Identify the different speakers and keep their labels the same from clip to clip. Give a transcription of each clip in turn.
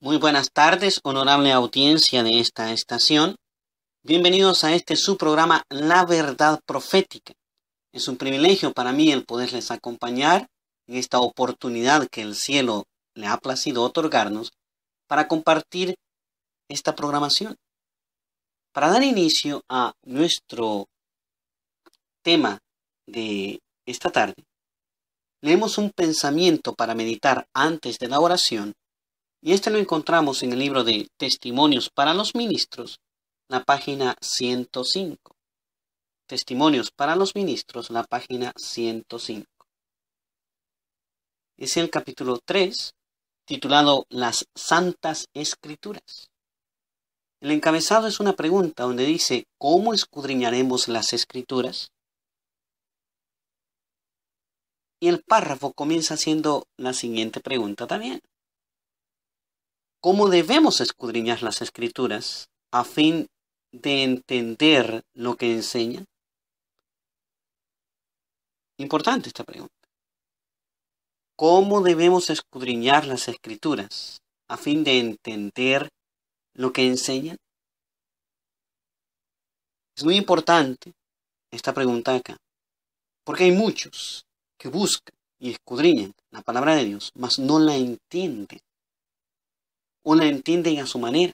Speaker 1: Muy buenas tardes, honorable audiencia de esta estación. Bienvenidos a este su programa La Verdad Profética. Es un privilegio para mí el poderles acompañar en esta oportunidad que el cielo le ha placido otorgarnos para compartir esta programación. Para dar inicio a nuestro tema de esta tarde, leemos un pensamiento para meditar antes de la oración y este lo encontramos en el libro de Testimonios para los Ministros, la página 105. Testimonios para los Ministros, la página 105. Es el capítulo 3, titulado Las Santas Escrituras. El encabezado es una pregunta donde dice, ¿cómo escudriñaremos las escrituras? Y el párrafo comienza haciendo la siguiente pregunta también cómo debemos escudriñar las escrituras a fin de entender lo que enseñan? Importante esta pregunta. ¿Cómo debemos escudriñar las escrituras a fin de entender lo que enseñan? Es muy importante esta pregunta acá, porque hay muchos que buscan y escudriñan la palabra de Dios, mas no la entienden la entienden a su manera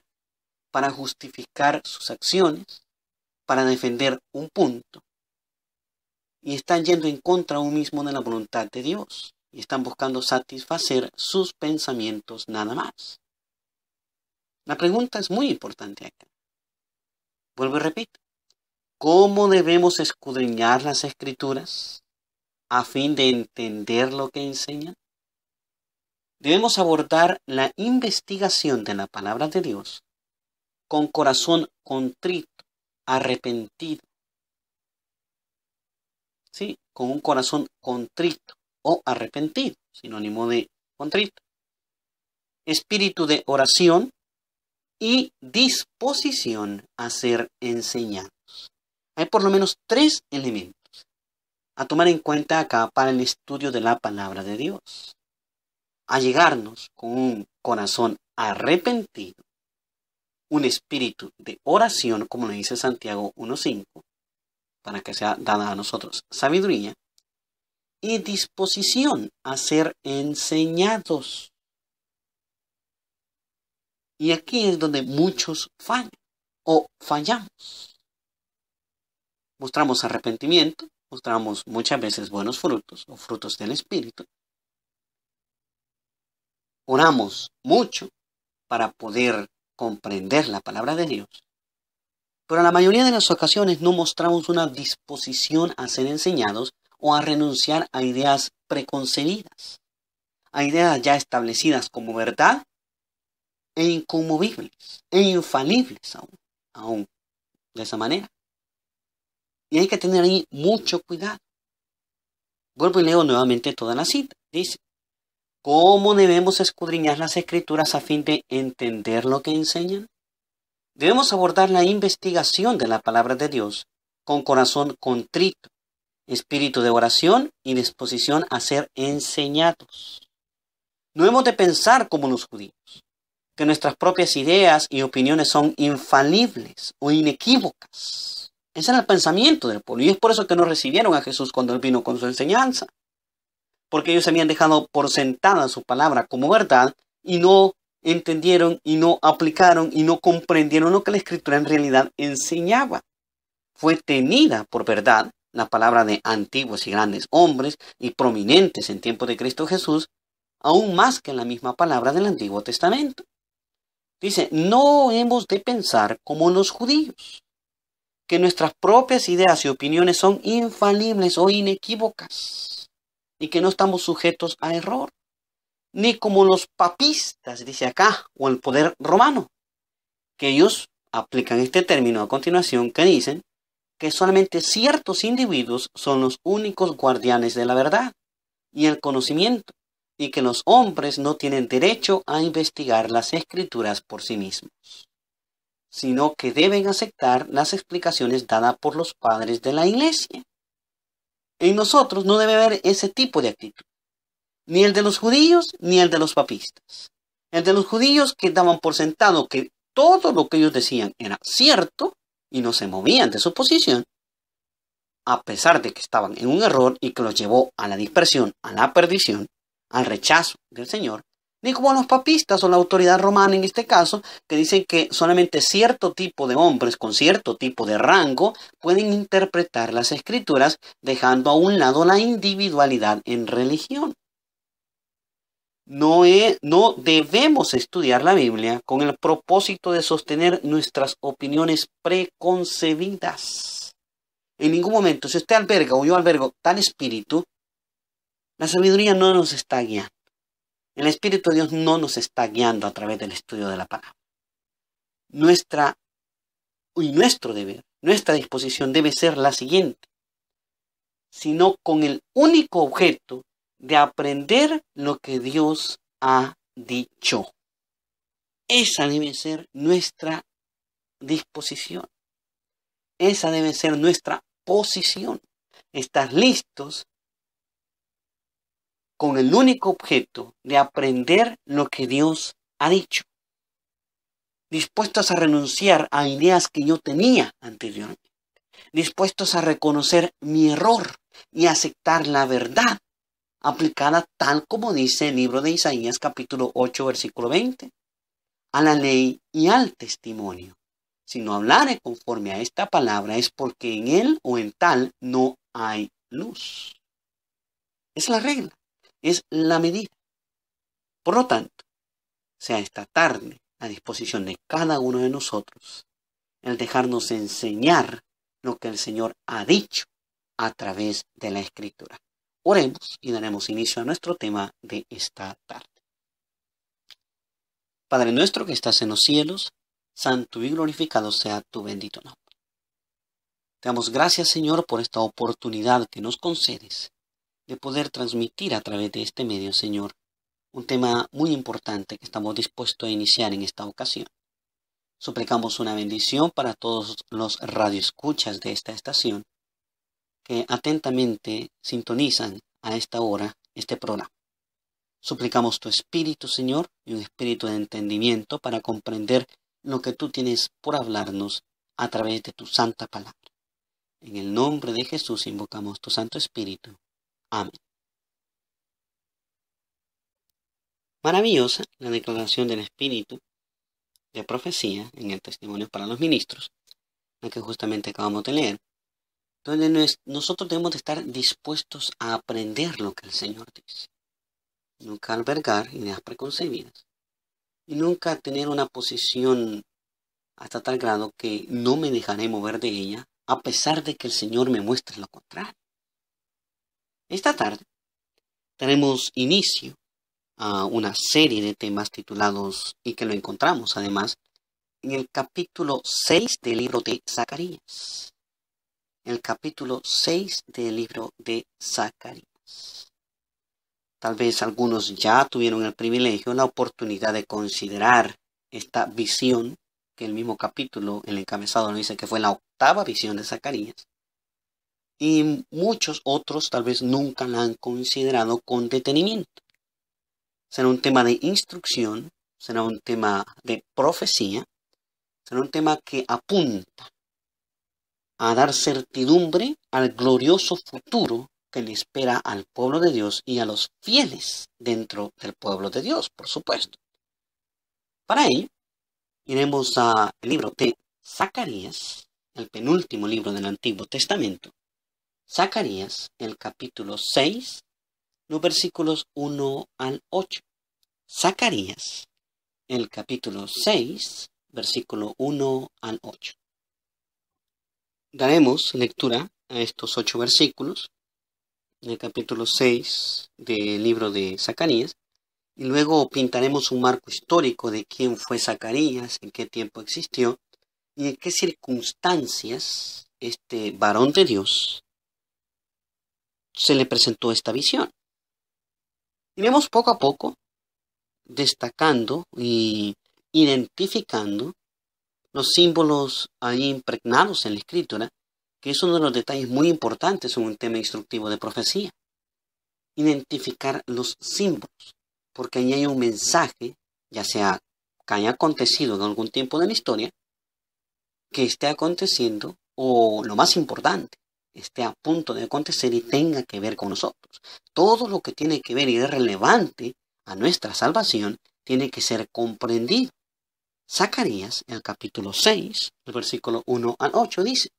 Speaker 1: para justificar sus acciones, para defender un punto. Y están yendo en contra uno mismo de la voluntad de Dios. Y están buscando satisfacer sus pensamientos nada más. La pregunta es muy importante acá. Vuelvo y repito. ¿Cómo debemos escudriñar las escrituras a fin de entender lo que enseñan? Debemos abordar la investigación de la palabra de Dios con corazón contrito, arrepentido. Sí, con un corazón contrito o arrepentido, sinónimo de contrito. Espíritu de oración y disposición a ser enseñados. Hay por lo menos tres elementos a tomar en cuenta acá para el estudio de la palabra de Dios. A llegarnos con un corazón arrepentido, un espíritu de oración, como le dice Santiago 1.5, para que sea dada a nosotros sabiduría, y disposición a ser enseñados. Y aquí es donde muchos fallan o fallamos. Mostramos arrepentimiento, mostramos muchas veces buenos frutos o frutos del Espíritu, oramos mucho para poder comprender la palabra de Dios, pero en la mayoría de las ocasiones no mostramos una disposición a ser enseñados o a renunciar a ideas preconcebidas, a ideas ya establecidas como verdad e inconmovibles, e infalibles aún, de esa manera. Y hay que tener ahí mucho cuidado. Vuelvo y leo nuevamente toda la cita. Dice, ¿Cómo debemos escudriñar las escrituras a fin de entender lo que enseñan? Debemos abordar la investigación de la palabra de Dios con corazón contrito, espíritu de oración y disposición a ser enseñados. No hemos de pensar como los judíos, que nuestras propias ideas y opiniones son infalibles o inequívocas. Ese era el pensamiento del pueblo y es por eso que no recibieron a Jesús cuando él vino con su enseñanza porque ellos habían dejado por sentada su palabra como verdad y no entendieron y no aplicaron y no comprendieron lo que la escritura en realidad enseñaba. Fue tenida por verdad la palabra de antiguos y grandes hombres y prominentes en tiempo de Cristo Jesús, aún más que la misma palabra del Antiguo Testamento. Dice, no hemos de pensar como los judíos, que nuestras propias ideas y opiniones son infalibles o inequívocas y que no estamos sujetos a error, ni como los papistas, dice acá, o el poder romano, que ellos aplican este término a continuación que dicen que solamente ciertos individuos son los únicos guardianes de la verdad y el conocimiento, y que los hombres no tienen derecho a investigar las escrituras por sí mismos, sino que deben aceptar las explicaciones dadas por los padres de la iglesia en nosotros no debe haber ese tipo de actitud, ni el de los judíos ni el de los papistas. El de los judíos que daban por sentado que todo lo que ellos decían era cierto y no se movían de su posición, a pesar de que estaban en un error y que los llevó a la dispersión, a la perdición, al rechazo del Señor, ni como los papistas o la autoridad romana en este caso, que dicen que solamente cierto tipo de hombres con cierto tipo de rango pueden interpretar las escrituras, dejando a un lado la individualidad en religión. No, no debemos estudiar la Biblia con el propósito de sostener nuestras opiniones preconcebidas. En ningún momento, si usted alberga o yo albergo tal espíritu, la sabiduría no nos está guiando. El Espíritu de Dios no nos está guiando a través del estudio de la palabra. Nuestra y nuestro deber, nuestra disposición debe ser la siguiente, sino con el único objeto de aprender lo que Dios ha dicho. Esa debe ser nuestra disposición. Esa debe ser nuestra posición. Estar listos con el único objeto de aprender lo que Dios ha dicho, dispuestos a renunciar a ideas que yo tenía anteriormente, dispuestos a reconocer mi error y aceptar la verdad aplicada tal como dice el libro de Isaías capítulo 8 versículo 20, a la ley y al testimonio. Si no hablare conforme a esta palabra es porque en él o en tal no hay luz. Es la regla es la medida. Por lo tanto, sea esta tarde a disposición de cada uno de nosotros el dejarnos enseñar lo que el Señor ha dicho a través de la Escritura. Oremos y daremos inicio a nuestro tema de esta tarde. Padre nuestro que estás en los cielos, santo y glorificado sea tu bendito nombre. Te damos gracias, Señor, por esta oportunidad que nos concedes de poder transmitir a través de este medio, Señor, un tema muy importante que estamos dispuestos a iniciar en esta ocasión. Suplicamos una bendición para todos los radioescuchas de esta estación que atentamente sintonizan a esta hora este programa. Suplicamos tu espíritu, Señor, y un espíritu de entendimiento para comprender lo que tú tienes por hablarnos a través de tu santa palabra. En el nombre de Jesús invocamos tu Santo Espíritu. Amén. Maravillosa la declaración del Espíritu de profecía en el Testimonio para los Ministros, la que justamente acabamos de leer, donde nosotros debemos de estar dispuestos a aprender lo que el Señor dice, nunca albergar ideas preconcebidas y nunca tener una posición hasta tal grado que no me dejaré mover de ella a pesar de que el Señor me muestre lo contrario. Esta tarde tenemos inicio a una serie de temas titulados y que lo encontramos además en el capítulo 6 del libro de Zacarías. El capítulo 6 del libro de Zacarías. Tal vez algunos ya tuvieron el privilegio, la oportunidad de considerar esta visión, que el mismo capítulo, el encabezado nos dice que fue la octava visión de Zacarías y muchos otros tal vez nunca la han considerado con detenimiento. Será un tema de instrucción, será un tema de profecía, será un tema que apunta a dar certidumbre al glorioso futuro que le espera al pueblo de Dios y a los fieles dentro del pueblo de Dios, por supuesto. Para ello, iremos al libro de Zacarías, el penúltimo libro del Antiguo Testamento, Zacarías, el capítulo 6, los versículos 1 al 8. Zacarías, el capítulo 6, versículo 1 al 8. Daremos lectura a estos ocho versículos en el capítulo 6 del libro de Zacarías y luego pintaremos un marco histórico de quién fue Zacarías, en qué tiempo existió y en qué circunstancias este varón de Dios se le presentó esta visión. vemos poco a poco destacando y identificando los símbolos ahí impregnados en la escritura, que es uno de los detalles muy importantes en un tema instructivo de profecía. Identificar los símbolos, porque ahí hay un mensaje, ya sea que haya acontecido en algún tiempo de la historia, que esté aconteciendo, o lo más importante, esté a punto de acontecer y tenga que ver con nosotros. Todo lo que tiene que ver y es relevante a nuestra salvación tiene que ser comprendido. Zacarías, el capítulo 6, el versículo 1 al 8, dice,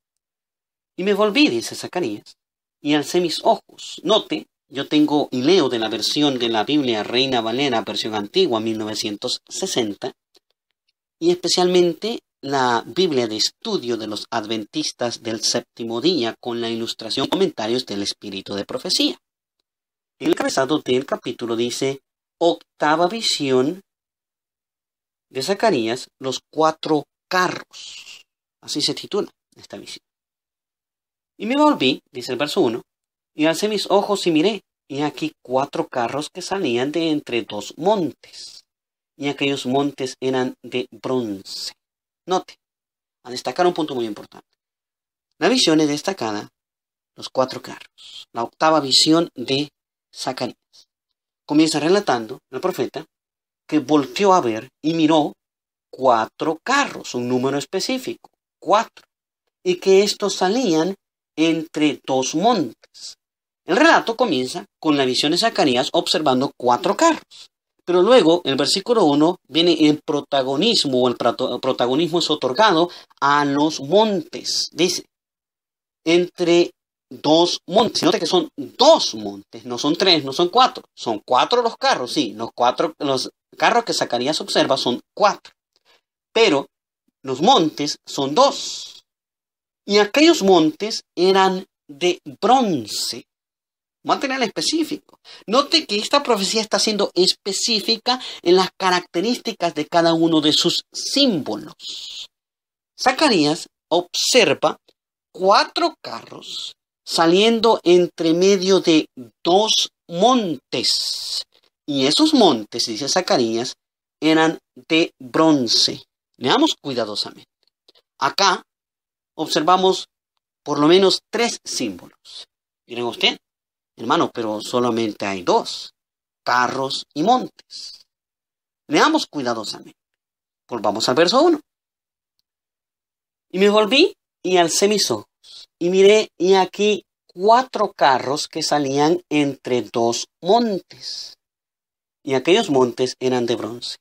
Speaker 1: Y me volví, dice Zacarías, y alcé mis ojos. Note, yo tengo y leo de la versión de la Biblia Reina Valera, versión antigua, 1960, y especialmente la Biblia de estudio de los adventistas del séptimo día con la ilustración comentarios del espíritu de profecía. El encabezado del capítulo dice octava visión de Zacarías, los cuatro carros. Así se titula esta visión. Y me volví, dice el verso 1, y alcé mis ojos y miré, y aquí cuatro carros que salían de entre dos montes, y aquellos montes eran de bronce. Note, a destacar un punto muy importante. La visión es destacada, los cuatro carros, la octava visión de Zacarías. Comienza relatando el profeta que volteó a ver y miró cuatro carros, un número específico, cuatro, y que estos salían entre dos montes. El relato comienza con la visión de Zacarías observando cuatro carros. Pero luego, en el versículo 1, viene el protagonismo, o el protagonismo es otorgado a los montes. Dice, entre dos montes. Note que son dos montes, no son tres, no son cuatro. Son cuatro los carros, sí. Los cuatro, los carros que Zacarías observa son cuatro. Pero los montes son dos. Y aquellos montes eran de bronce. Mantener específico. Note que esta profecía está siendo específica en las características de cada uno de sus símbolos. Zacarías observa cuatro carros saliendo entre medio de dos montes. Y esos montes, dice Zacarías, eran de bronce. Leamos cuidadosamente. Acá observamos por lo menos tres símbolos. Miren usted, Hermano, pero solamente hay dos, carros y montes. Leamos cuidadosamente. Volvamos al verso 1. Y me volví y alcé mis ojos y miré y aquí cuatro carros que salían entre dos montes. Y aquellos montes eran de bronce.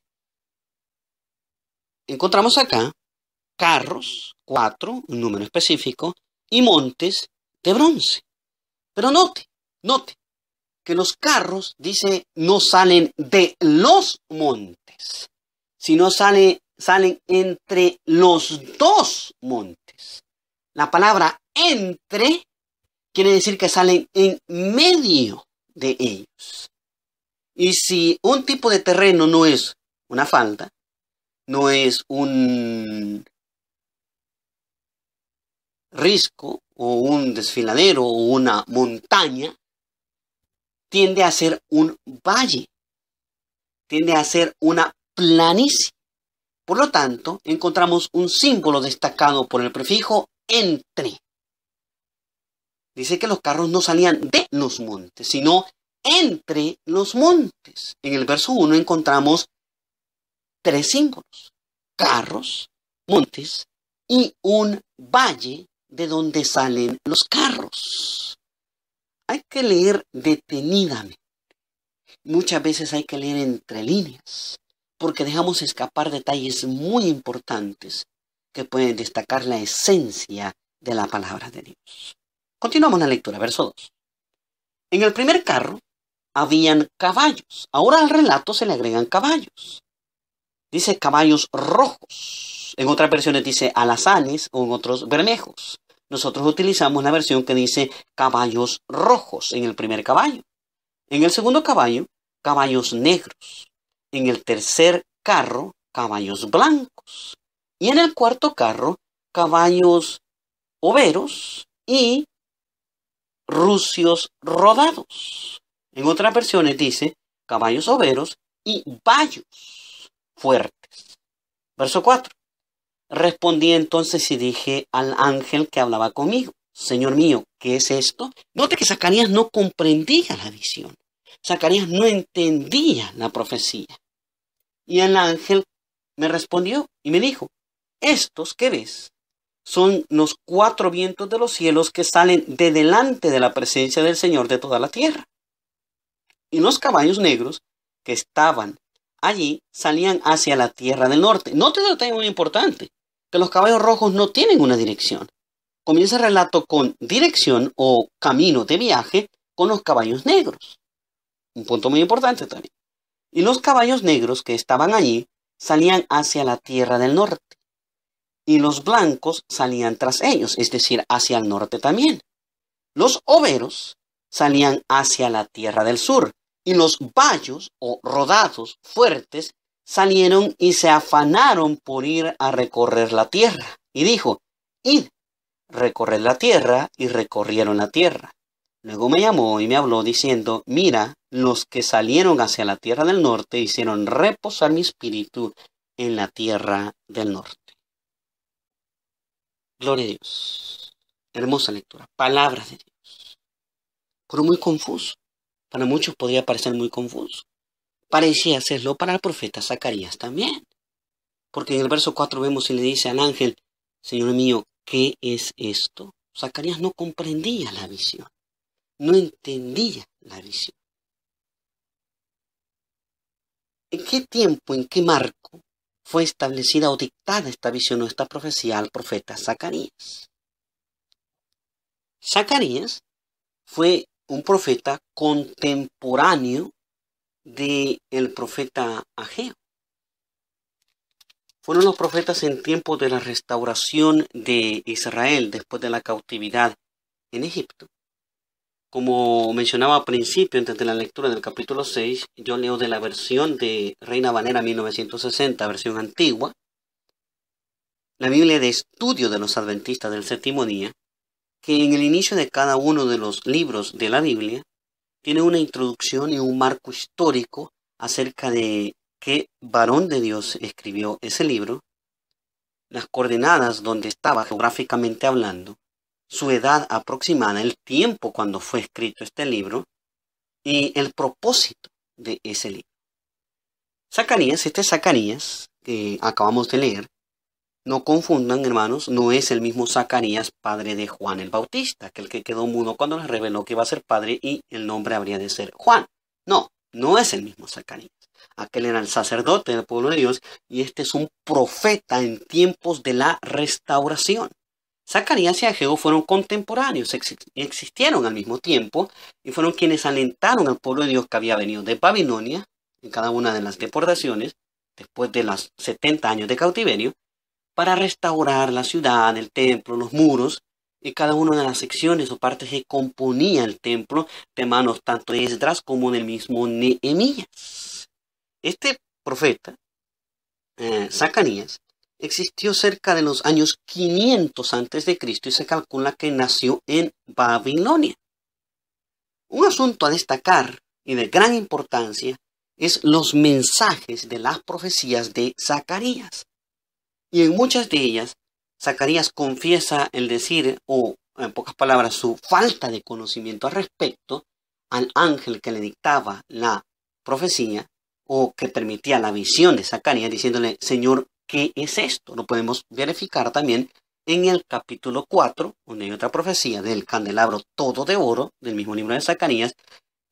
Speaker 1: Encontramos acá carros, cuatro, un número específico, y montes de bronce. Pero note, Note que los carros, dice, no salen de los montes, sino salen entre los dos montes. La palabra entre quiere decir que salen en medio de ellos. Y si un tipo de terreno no es una falda, no es un risco o un desfiladero o una montaña, tiende a ser un valle, tiende a ser una planicie. Por lo tanto, encontramos un símbolo destacado por el prefijo entre. Dice que los carros no salían de los montes, sino entre los montes. En el verso 1 encontramos tres símbolos, carros, montes y un valle de donde salen los carros. Hay que leer detenidamente. Muchas veces hay que leer entre líneas, porque dejamos escapar detalles muy importantes que pueden destacar la esencia de la palabra de Dios. Continuamos la lectura, verso 2. En el primer carro habían caballos. Ahora al relato se le agregan caballos. Dice caballos rojos. En otras versiones dice alazanes o en otros bermejos nosotros utilizamos la versión que dice caballos rojos en el primer caballo. En el segundo caballo, caballos negros. En el tercer carro, caballos blancos. Y en el cuarto carro, caballos overos y rucios rodados. En otras versiones dice caballos overos y bayos fuertes. Verso 4. Respondí entonces y dije al ángel que hablaba conmigo, Señor mío, ¿qué es esto? Note que Zacarías no comprendía la visión. Zacarías no entendía la profecía. Y el ángel me respondió y me dijo, estos que ves son los cuatro vientos de los cielos que salen de delante de la presencia del Señor de toda la tierra. Y los caballos negros que estaban allí salían hacia la tierra del norte. Note un detalle muy importante los caballos rojos no tienen una dirección. Comienza el relato con dirección o camino de viaje con los caballos negros. Un punto muy importante también. Y los caballos negros que estaban allí salían hacia la tierra del norte. Y los blancos salían tras ellos, es decir, hacia el norte también. Los overos salían hacia la tierra del sur. Y los vallos o rodados fuertes salieron y se afanaron por ir a recorrer la tierra. Y dijo, id, recorred la tierra y recorrieron la tierra. Luego me llamó y me habló diciendo, mira, los que salieron hacia la tierra del norte hicieron reposar mi espíritu en la tierra del norte. Gloria a Dios. Hermosa lectura. Palabras de Dios. Pero muy confuso. Para muchos podría parecer muy confuso parecía hacerlo para el profeta Zacarías también. Porque en el verso 4 vemos y le dice al ángel, Señor mío, ¿qué es esto? Zacarías no comprendía la visión, no entendía la visión. ¿En qué tiempo, en qué marco fue establecida o dictada esta visión o esta profecía al profeta Zacarías? Zacarías fue un profeta contemporáneo de el profeta Ageo. Fueron los profetas en tiempo de la restauración de Israel después de la cautividad en Egipto. Como mencionaba al principio, antes de la lectura del capítulo 6, yo leo de la versión de Reina Valera 1960, versión antigua, la Biblia de estudio de los adventistas del séptimo día, que en el inicio de cada uno de los libros de la Biblia tiene una introducción y un marco histórico acerca de qué varón de Dios escribió ese libro, las coordenadas donde estaba geográficamente hablando, su edad aproximada, el tiempo cuando fue escrito este libro y el propósito de ese libro. Zacarías, este Zacarías que acabamos de leer, no confundan, hermanos, no es el mismo Zacarías, padre de Juan el Bautista, aquel que quedó mudo cuando les reveló que iba a ser padre y el nombre habría de ser Juan. No, no es el mismo Zacarías. Aquel era el sacerdote del pueblo de Dios y este es un profeta en tiempos de la restauración. Zacarías y Ageo fueron contemporáneos, existieron al mismo tiempo y fueron quienes alentaron al pueblo de Dios que había venido de Babilonia en cada una de las deportaciones después de los 70 años de cautiverio para restaurar la ciudad, el templo, los muros y cada una de las secciones o partes que componía el templo de manos tanto de Esdras como del mismo Nehemías. Este profeta, eh, Zacarías, existió cerca de los años 500 antes de Cristo y se calcula que nació en Babilonia. Un asunto a destacar y de gran importancia es los mensajes de las profecías de Zacarías y en muchas de ellas, Zacarías confiesa el decir, o en pocas palabras, su falta de conocimiento al respecto al ángel que le dictaba la profecía o que permitía la visión de Zacarías, diciéndole, Señor, ¿qué es esto? Lo podemos verificar también en el capítulo 4, donde hay otra profecía del candelabro todo de oro, del mismo libro de Zacarías.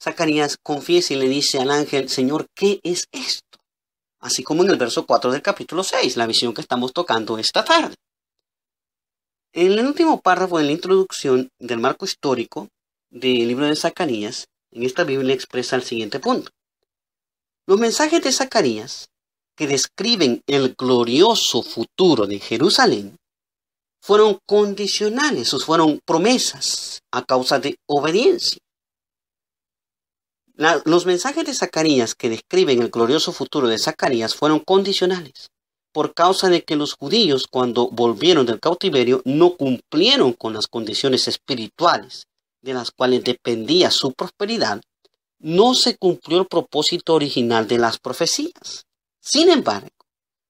Speaker 1: Zacarías confiesa y le dice al ángel, Señor, ¿qué es esto? así como en el verso 4 del capítulo 6, la visión que estamos tocando esta tarde. En el último párrafo de la introducción del marco histórico del libro de Zacarías, en esta Biblia expresa el siguiente punto. Los mensajes de Zacarías, que describen el glorioso futuro de Jerusalén, fueron condicionales, o fueron promesas a causa de obediencia los mensajes de Zacarías que describen el glorioso futuro de Zacarías fueron condicionales, por causa de que los judíos cuando volvieron del cautiverio no cumplieron con las condiciones espirituales de las cuales dependía su prosperidad, no se cumplió el propósito original de las profecías. Sin embargo,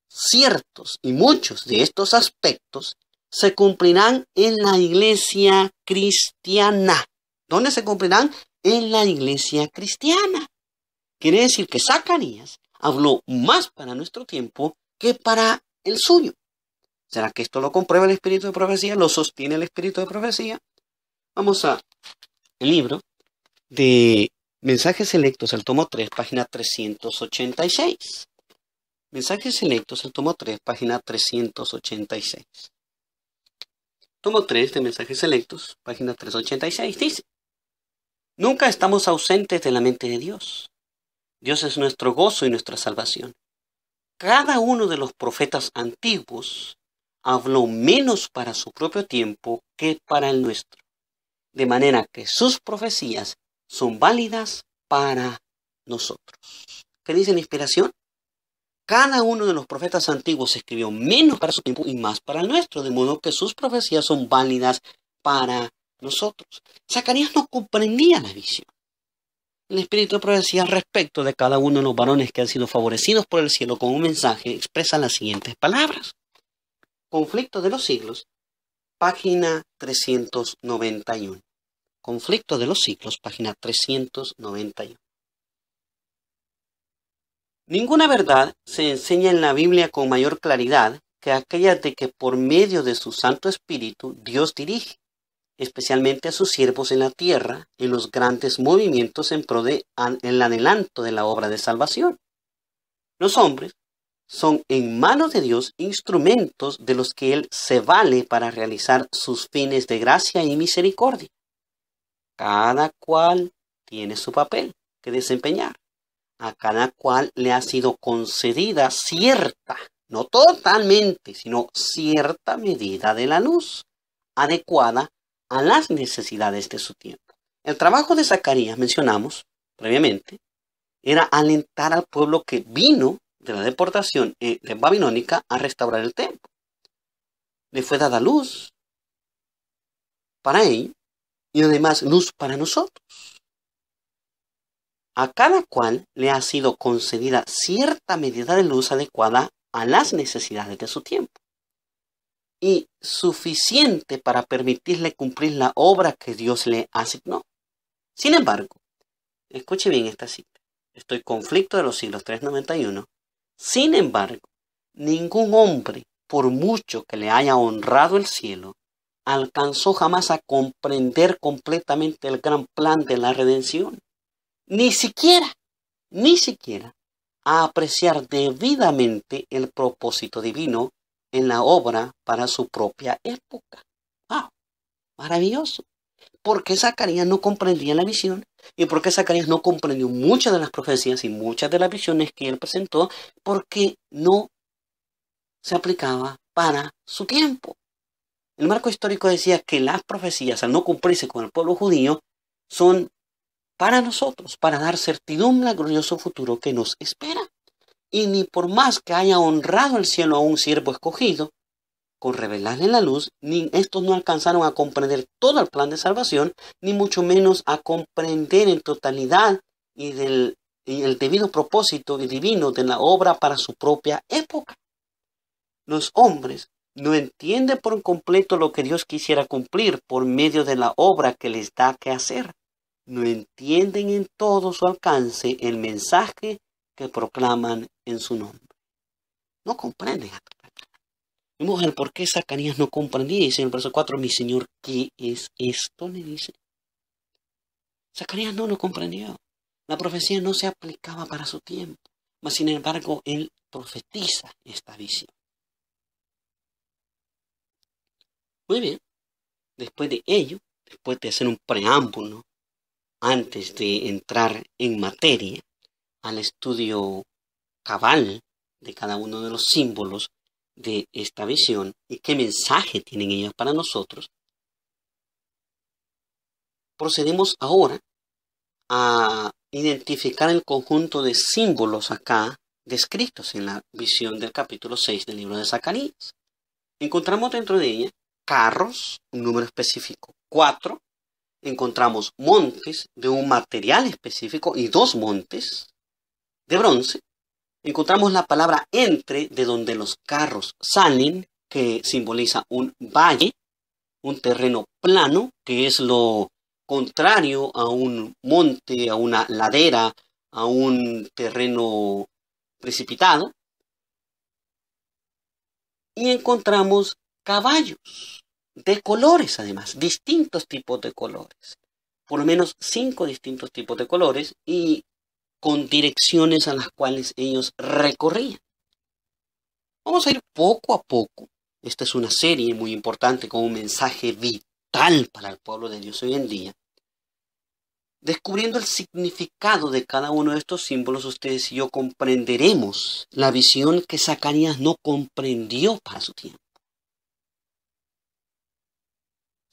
Speaker 1: ciertos y muchos de estos aspectos se cumplirán en la iglesia cristiana, donde se cumplirán en la iglesia cristiana. Quiere decir que Zacarías habló más para nuestro tiempo que para el suyo. ¿Será que esto lo comprueba el espíritu de profecía? ¿Lo sostiene el espíritu de profecía? Vamos a el libro de Mensajes Selectos, el tomo 3, página 386. Mensajes Selectos, el tomo 3, página 386. Tomo 3 de Mensajes Selectos, página 386, dice. Nunca estamos ausentes de la mente de Dios. Dios es nuestro gozo y nuestra salvación. Cada uno de los profetas antiguos habló menos para su propio tiempo que para el nuestro, de manera que sus profecías son válidas para nosotros. ¿Qué dice la inspiración? Cada uno de los profetas antiguos escribió menos para su tiempo y más para el nuestro, de modo que sus profecías son válidas para nosotros. Zacarías no comprendía la visión. El Espíritu de Profecía respecto de cada uno de los varones que han sido favorecidos por el cielo con un mensaje expresa las siguientes palabras. Conflicto de los siglos, página 391. Conflicto de los siglos, página 391. Ninguna verdad se enseña en la Biblia con mayor claridad que aquella de que por medio de su Santo Espíritu Dios dirige especialmente a sus siervos en la tierra, en los grandes movimientos en pro de el adelanto de la obra de salvación. Los hombres son en manos de Dios instrumentos de los que Él se vale para realizar sus fines de gracia y misericordia. Cada cual tiene su papel que desempeñar. A cada cual le ha sido concedida cierta, no totalmente, sino cierta medida de la luz, adecuada a las necesidades de su tiempo. El trabajo de Zacarías, mencionamos previamente, era alentar al pueblo que vino de la deportación eh, de babilónica a restaurar el templo. Le fue dada luz para él y además luz para nosotros. A cada cual le ha sido concedida cierta medida de luz adecuada a las necesidades de su tiempo y suficiente para permitirle cumplir la obra que Dios le asignó. Sin embargo, escuche bien esta cita. Estoy conflicto de los siglos 391. Sin embargo, ningún hombre, por mucho que le haya honrado el cielo, alcanzó jamás a comprender completamente el gran plan de la redención. Ni siquiera, ni siquiera a apreciar debidamente el propósito divino en la obra para su propia época. ¡Wow! Maravilloso. ¿Por qué Zacarías no comprendía la visión? ¿Y por qué Zacarías no comprendió muchas de las profecías y muchas de las visiones que él presentó? Porque no se aplicaba para su tiempo. El marco histórico decía que las profecías, al no cumplirse con el pueblo judío, son para nosotros, para dar certidumbre al glorioso futuro que nos espera y ni por más que haya honrado el cielo a un siervo escogido, con revelarle la luz, ni estos no alcanzaron a comprender todo el plan de salvación, ni mucho menos a comprender en totalidad y, del, el debido propósito y divino de la obra para su propia época. Los hombres no entienden por completo lo que Dios quisiera cumplir por medio de la obra que les da que hacer. No entienden en todo su alcance el mensaje que proclaman en su nombre. No comprenden Vemos el por qué Zacarías no comprendía. Dice en el verso 4, mi Señor, ¿qué es esto? Le dice. Zacarías no lo comprendió. La profecía no se aplicaba para su tiempo. Mas, sin embargo, él profetiza esta visión. Muy bien. Después de ello, después de hacer un preámbulo, antes de entrar en materia al estudio cabal de cada uno de los símbolos de esta visión y qué mensaje tienen ellos para nosotros, procedemos ahora a identificar el conjunto de símbolos acá descritos en la visión del capítulo 6 del libro de Zacarías. Encontramos dentro de ella carros, un número específico, cuatro. Encontramos montes de un material específico y dos montes de bronce encontramos la palabra entre de donde los carros salen, que simboliza un valle, un terreno plano, que es lo contrario a un monte, a una ladera, a un terreno precipitado. Y encontramos caballos de colores, además, distintos tipos de colores, por lo menos cinco distintos tipos de colores, y con direcciones a las cuales ellos recorrían. Vamos a ir poco a poco. Esta es una serie muy importante con un mensaje vital para el pueblo de Dios hoy en día. Descubriendo el significado de cada uno de estos símbolos, ustedes y yo comprenderemos la visión que Zacarías no comprendió para su tiempo.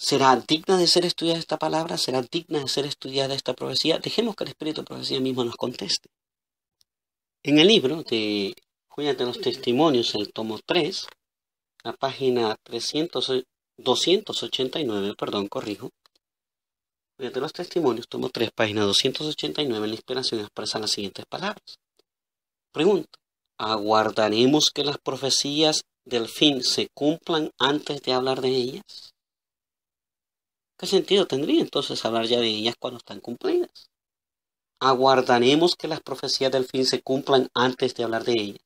Speaker 1: ¿Será digna de ser estudiada esta palabra? ¿Será digna de ser estudiada esta profecía? Dejemos que el Espíritu de Profecía mismo nos conteste. En el libro de Juan de los Testimonios, el tomo 3, la página 289, perdón, corrijo. Juan los Testimonios, tomo 3, página 289, la inspiración expresa las siguientes palabras. Pregunta, ¿aguardaremos que las profecías del fin se cumplan antes de hablar de ellas? ¿Qué sentido tendría entonces hablar ya de ellas cuando están cumplidas? ¿Aguardaremos que las profecías del fin se cumplan antes de hablar de ellas?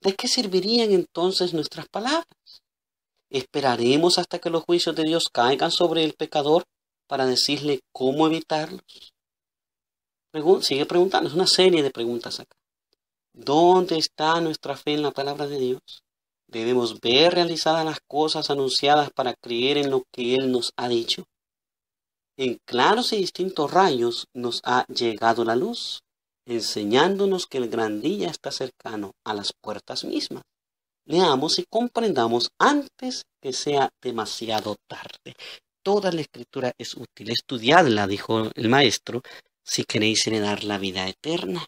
Speaker 1: ¿De qué servirían entonces nuestras palabras? ¿Esperaremos hasta que los juicios de Dios caigan sobre el pecador para decirle cómo evitarlos? sigue preguntando, es una serie de preguntas acá. ¿Dónde está nuestra fe en la palabra de Dios? Debemos ver realizadas las cosas anunciadas para creer en lo que Él nos ha dicho. En claros y distintos rayos nos ha llegado la luz, enseñándonos que el gran día está cercano a las puertas mismas. Leamos y comprendamos antes que sea demasiado tarde. Toda la escritura es útil, estudiadla, dijo el maestro, si queréis heredar la vida eterna.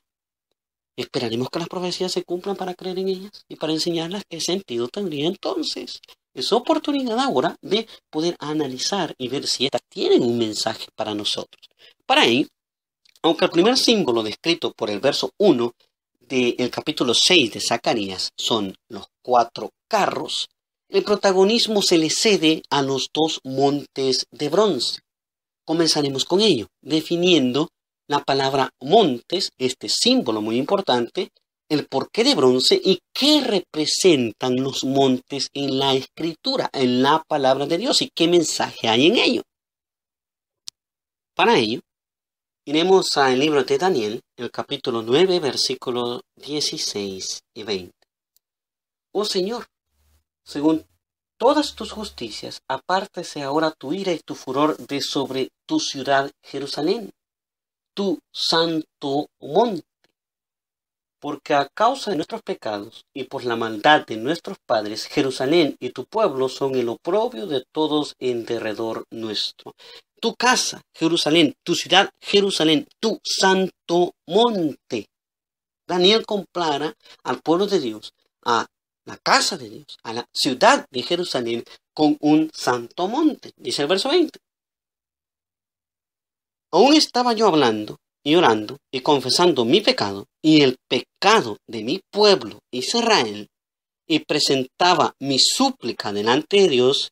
Speaker 1: Esperaremos que las profecías se cumplan para creer en ellas y para enseñarlas qué sentido tendría entonces. Es oportunidad ahora de poder analizar y ver si estas tienen un mensaje para nosotros. Para ello, aunque el primer símbolo descrito por el verso 1 del capítulo 6 de Zacarías son los cuatro carros, el protagonismo se le cede a los dos montes de bronce. Comenzaremos con ello, definiendo la palabra montes, este símbolo muy importante, el porqué de bronce y qué representan los montes en la escritura, en la palabra de Dios y qué mensaje hay en ello. Para ello, iremos al libro de Daniel, el capítulo 9, versículos 16 y 20. Oh Señor, según todas tus justicias, apártese ahora tu ira y tu furor de sobre tu ciudad Jerusalén tu santo monte. Porque a causa de nuestros pecados y por la maldad de nuestros padres, Jerusalén y tu pueblo son el oprobio de todos en derredor nuestro. Tu casa, Jerusalén, tu ciudad, Jerusalén, tu santo monte. Daniel compara al pueblo de Dios, a la casa de Dios, a la ciudad de Jerusalén, con un santo monte, dice el verso 20. Aún estaba yo hablando y orando y confesando mi pecado y el pecado de mi pueblo Israel y presentaba mi súplica delante de Dios,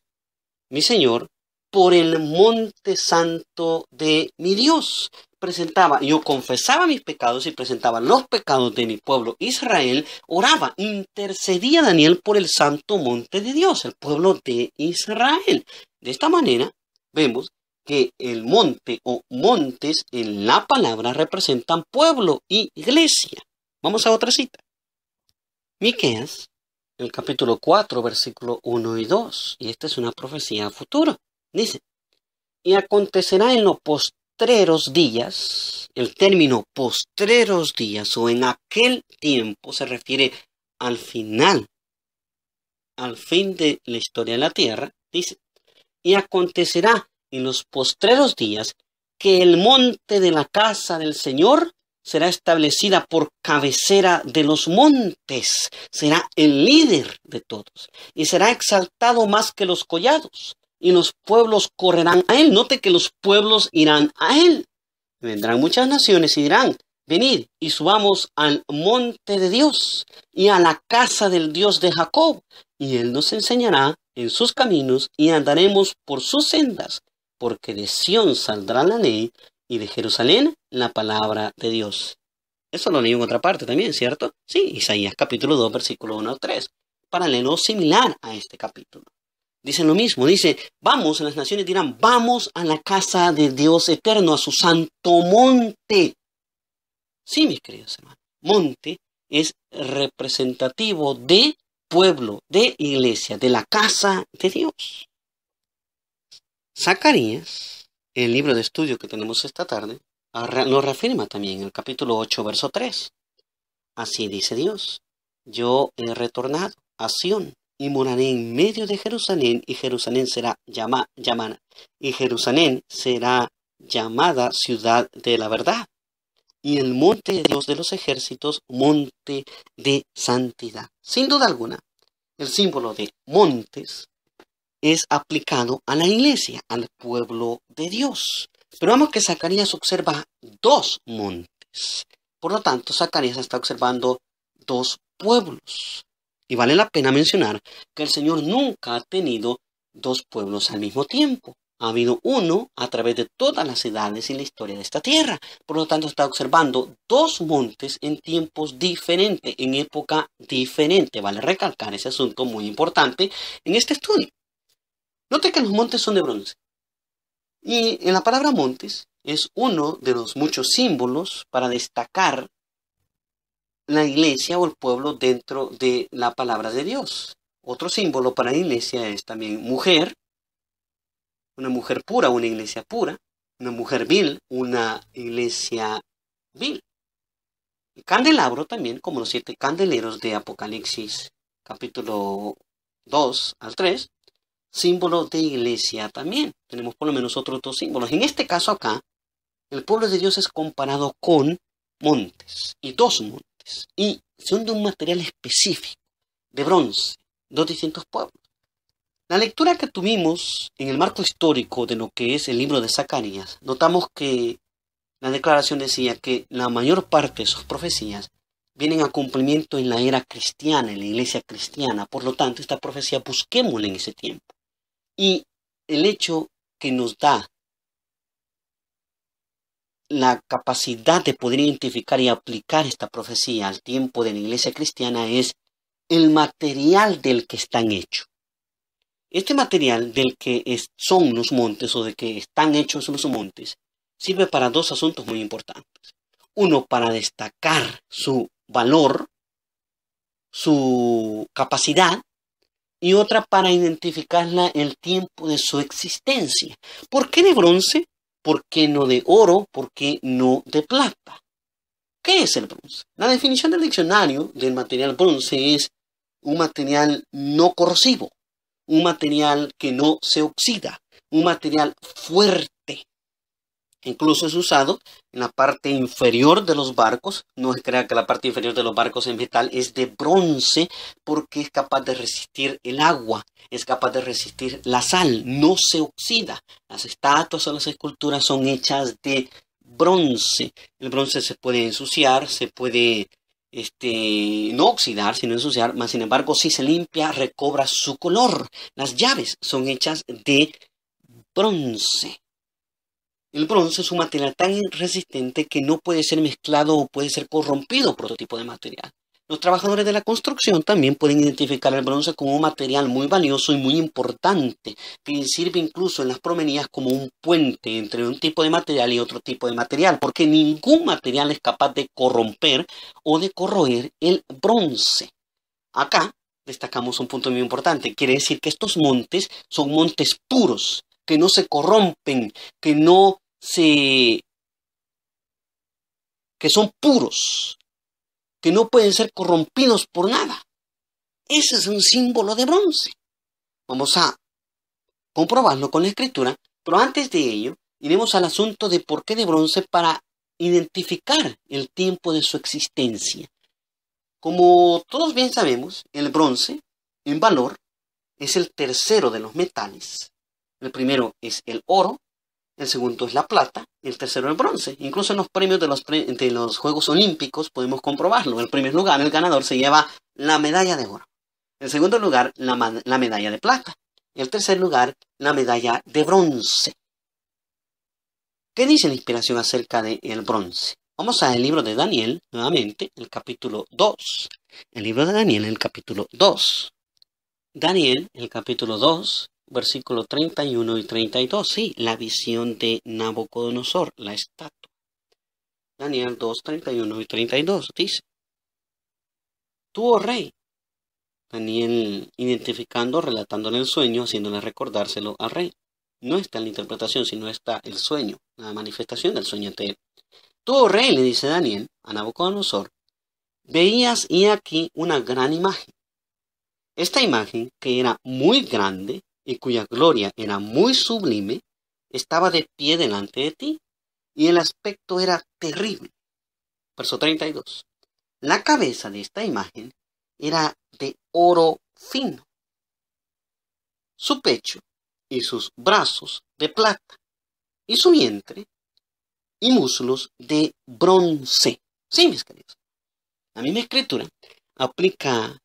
Speaker 1: mi Señor, por el monte santo de mi Dios. Presentaba, yo confesaba mis pecados y presentaba los pecados de mi pueblo Israel, oraba, intercedía Daniel por el santo monte de Dios, el pueblo de Israel. De esta manera vemos que el monte o montes en la palabra representan pueblo y iglesia. Vamos a otra cita. Miqueas, el capítulo 4, versículo 1 y 2, y esta es una profecía futura. Dice, y acontecerá en los postreros días, el término postreros días o en aquel tiempo se refiere al final, al fin de la historia de la tierra, dice, y acontecerá en los postreros días que el monte de la casa del Señor será establecida por cabecera de los montes, será el líder de todos y será exaltado más que los collados y los pueblos correrán a él. Note que los pueblos irán a él. Vendrán muchas naciones y dirán, venid y subamos al monte de Dios y a la casa del Dios de Jacob, y él nos enseñará en sus caminos y andaremos por sus sendas porque de Sión saldrá la ley y de Jerusalén la palabra de Dios. Eso lo leí en otra parte también, ¿cierto? Sí, Isaías capítulo 2, versículo 1 al 3. Paralelo similar a este capítulo. Dicen lo mismo, dice, vamos, las naciones dirán, vamos a la casa de Dios eterno, a su santo monte. Sí, mis queridos hermanos, monte es representativo de pueblo, de iglesia, de la casa de Dios. Zacarías, el libro de estudio que tenemos esta tarde, nos reafirma también en el capítulo 8, verso 3. Así dice Dios, yo he retornado a Sión y moraré en medio de Jerusalén y Jerusalén será y Jerusalén será llamada ciudad de la verdad y el monte de Dios de los ejércitos, monte de santidad. Sin duda alguna, el símbolo de montes es aplicado a la iglesia, al pueblo de Dios. Pero vamos que Zacarías observa dos montes. Por lo tanto, Zacarías está observando dos pueblos. Y vale la pena mencionar que el Señor nunca ha tenido dos pueblos al mismo tiempo. Ha habido uno a través de todas las edades y la historia de esta tierra. Por lo tanto, está observando dos montes en tiempos diferentes, en época diferente. Vale recalcar ese asunto muy importante en este estudio. Note que los montes son de bronce. Y en la palabra montes es uno de los muchos símbolos para destacar la iglesia o el pueblo dentro de la palabra de Dios. Otro símbolo para la iglesia es también mujer, una mujer pura, una iglesia pura, una mujer vil, una iglesia vil. candelabro también, como los siete candeleros de Apocalipsis capítulo 2 al 3, símbolo de iglesia también. Tenemos por lo menos otros dos símbolos. En este caso acá, el pueblo de Dios es comparado con montes y dos montes. Y son de un material específico, de bronce, dos distintos pueblos. La lectura que tuvimos en el marco histórico de lo que es el libro de Zacarías, notamos que la declaración decía que la mayor parte de sus profecías vienen a cumplimiento en la era cristiana, en la iglesia cristiana. Por lo tanto, esta profecía busquémosla en ese tiempo y el hecho que nos da la capacidad de poder identificar y aplicar esta profecía al tiempo de la iglesia cristiana es el material del que están hechos. Este material del que son los montes o de que están hechos los montes sirve para dos asuntos muy importantes. Uno, para destacar su valor, su capacidad, y otra para identificarla el tiempo de su existencia. ¿Por qué de bronce? ¿Por qué no de oro? ¿Por qué no de plata? ¿Qué es el bronce? La definición del diccionario del material bronce es un material no corrosivo, un material que no se oxida, un material fuerte Incluso es usado en la parte inferior de los barcos. No se crea que la parte inferior de los barcos en metal es de bronce porque es capaz de resistir el agua, es capaz de resistir la sal, no se oxida. Las estatuas o las esculturas son hechas de bronce. El bronce se puede ensuciar, se puede este, no oxidar, sino ensuciar, más sin embargo, si se limpia, recobra su color. Las llaves son hechas de bronce. El bronce es un material tan resistente que no puede ser mezclado o puede ser corrompido por otro tipo de material. Los trabajadores de la construcción también pueden identificar el bronce como un material muy valioso y muy importante, que sirve incluso en las promenías como un puente entre un tipo de material y otro tipo de material, porque ningún material es capaz de corromper o de corroer el bronce. Acá destacamos un punto muy importante, quiere decir que estos montes son montes puros, que no se corrompen, que no que son puros, que no pueden ser corrompidos por nada. Ese es un símbolo de bronce. Vamos a comprobarlo con la escritura, pero antes de ello, iremos al asunto de por qué de bronce para identificar el tiempo de su existencia. Como todos bien sabemos, el bronce, en valor, es el tercero de los metales. El primero es el oro, el segundo es la plata el tercero el bronce. Incluso en los premios de los, Juegos Olímpicos podemos comprobarlo. El primer lugar, el ganador, se lleva la medalla de oro. En segundo lugar, la, medalla de plata. Y el tercer lugar, la medalla de bronce. ¿Qué dice la inspiración acerca del bronce? Vamos al libro de Daniel, nuevamente, el capítulo 2. El libro de Daniel, el capítulo 2. Daniel, el capítulo 2, versículo 31 y 32. Sí, la visión de Nabucodonosor, la estatua. Daniel 2, 31 y 32 dice, Tu oh rey, Daniel identificando, relatándole el sueño, haciéndole recordárselo al rey. No está la interpretación, sino está el sueño, la manifestación del sueño ante él. Oh rey, le dice Daniel a Nabucodonosor, veías y aquí una gran imagen. Esta imagen, que era muy grande, y cuya gloria era muy sublime, estaba de pie delante de ti, y el aspecto era terrible. Verso 32. La cabeza de esta imagen era de oro fino, su pecho y sus brazos de plata, y su vientre y muslos de bronce. Sí, mis queridos. La misma escritura aplica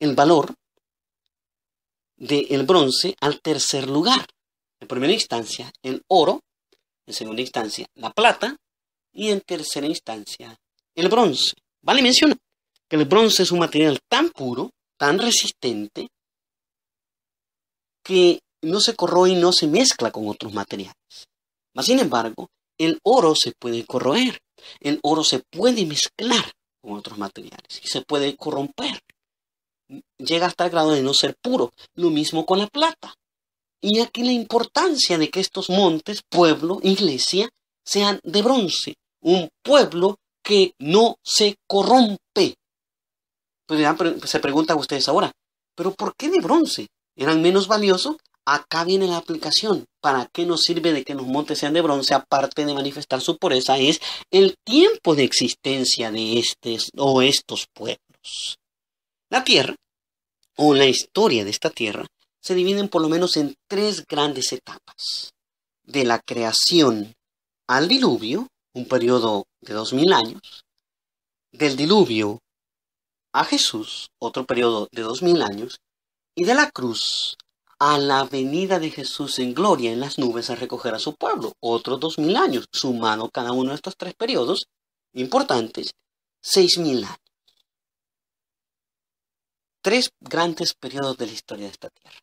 Speaker 1: el valor del bronce al tercer lugar. En primera instancia, el oro, en segunda instancia, la plata y en tercera instancia, el bronce. Vale mencionar que el bronce es un material tan puro, tan resistente, que no se corroe y no se mezcla con otros materiales. sin embargo, el oro se puede corroer, el oro se puede mezclar con otros materiales y se puede corromper llega hasta el grado de no ser puro. Lo mismo con la plata. Y aquí la importancia de que estos montes, pueblo, iglesia, sean de bronce. Un pueblo que no se corrompe. Pues, se preguntan ustedes ahora, ¿pero por qué de bronce? ¿Eran menos valiosos? Acá viene la aplicación. ¿Para qué nos sirve de que los montes sean de bronce? Aparte de manifestar su pureza, es el tiempo de existencia de estos o estos pueblos. La Tierra, o la historia de esta Tierra, se dividen por lo menos en tres grandes etapas. De la creación al diluvio, un periodo de 2000 años, del diluvio a Jesús, otro periodo de 2000 años, y de la cruz a la venida de Jesús en gloria en las nubes a recoger a su pueblo, otros 2000 años, sumando cada uno de estos tres periodos importantes, 6000 años tres grandes periodos de la historia de esta tierra.